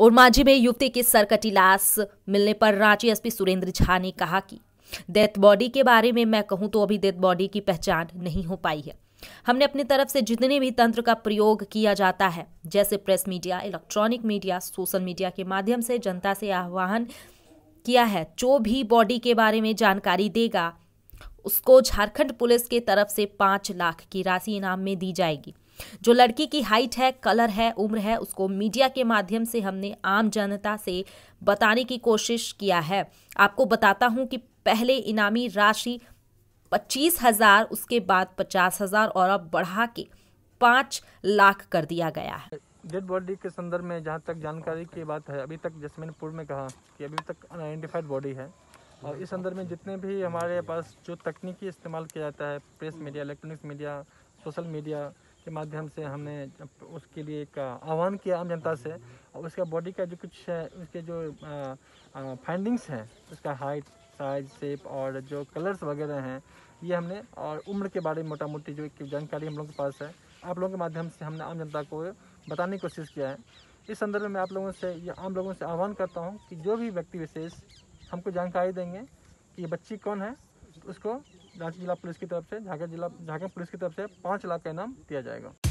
और मांझी में युवती की सरकटी लाश मिलने पर रांची एसपी सुरेंद्र झा ने कहा कि डेथ बॉडी के बारे में मैं कहूं तो अभी डेथ बॉडी की पहचान नहीं हो पाई है हमने अपनी तरफ से जितने भी तंत्र का प्रयोग किया जाता है जैसे press media electronic media social media के माध्यम से जनता से आह्वान किया है जो भी बॉडी के बारे में जानकारी देगा उसको झारखंड पुलिस के तरफ से पाँच लाख की राशि इनाम में दी जाएगी जो लड़की की हाइट है कलर है उम्र है उसको मीडिया के माध्यम से हमने आम जनता से बताने की कोशिश किया है आपको बताता हूँ कि पहले इनामी राशि पच्चीस हज़ार उसके बाद पचास हज़ार और अब बढ़ा के पाँच लाख कर दिया गया है डेड बॉडी के संदर्भ में जहाँ तक जानकारी की बात है अभी तक जसमिनपुर में कहा कि अभी तक अनआइडेंटिफाइड बॉडी है और इस संदर्भ में जितने भी हमारे पास जो तकनीकी इस्तेमाल किया जाता है press media electronics media social media के माध्यम से हमने उसके लिए एक आह्वान किया आम जनता से और उसका बॉडी का जो कुछ है उसके जो फाइंडिंग्स हैं उसका हाइट साइज शेप और जो कलर्स वगैरह हैं ये हमने और उम्र के बारे में मोटा मोटी जो जानकारी हम लोग के पास है आप लोगों के माध्यम से हमने आम जनता को बताने की कोशिश किया है इस संदर्भ में मैं आप लोगों से या आम लोगों से आह्वान करता हूँ कि जो भी व्यक्ति विशेष हमको जानकारी देंगे कि ये बच्ची कौन है उसको रांची जिला पुलिस की तरफ से झांझा जिला झांझा पुलिस की तरफ से पाँच लाख का इनाम दिया जाएगा